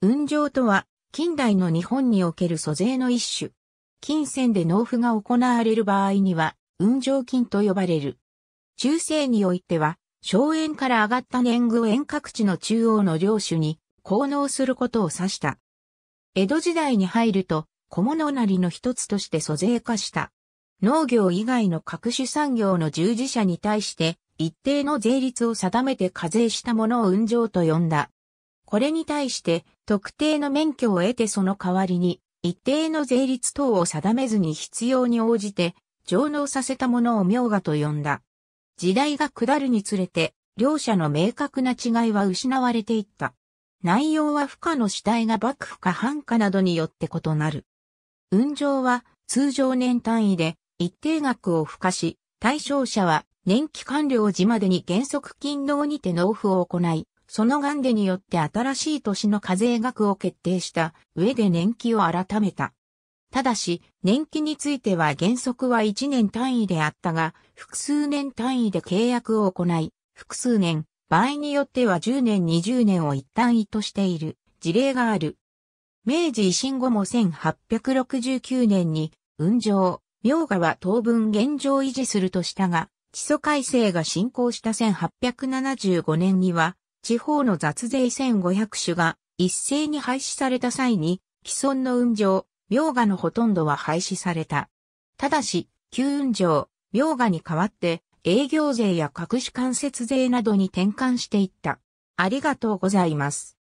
運上とは、近代の日本における租税の一種。金銭で納付が行われる場合には、運上金と呼ばれる。中世においては、荘園から上がった年貢を遠隔地の中央の領主に、奉納することを指した。江戸時代に入ると、小物なりの一つとして租税化した。農業以外の各種産業の従事者に対して、一定の税率を定めて課税したものを運上と呼んだ。これに対して特定の免許を得てその代わりに一定の税率等を定めずに必要に応じて上納させたものを名画と呼んだ。時代が下るにつれて両者の明確な違いは失われていった。内容は負荷の主体が幕府か藩かなどによって異なる。運上は通常年単位で一定額を付加し、対象者は年期完了時までに原則勤労にて納付を行い、その元でによって新しい年の課税額を決定した上で年期を改めた。ただし、年期については原則は1年単位であったが、複数年単位で契約を行い、複数年、場合によっては10年20年を一単位としている事例がある。明治維新後も1869年に、雲上、明河は当分現状維持するとしたが、基礎改正が進行した1875年には、地方の雑税1500種が一斉に廃止された際に、既存の運上、名画のほとんどは廃止された。ただし、旧運上、名画に代わって、営業税や各種間接税などに転換していった。ありがとうございます。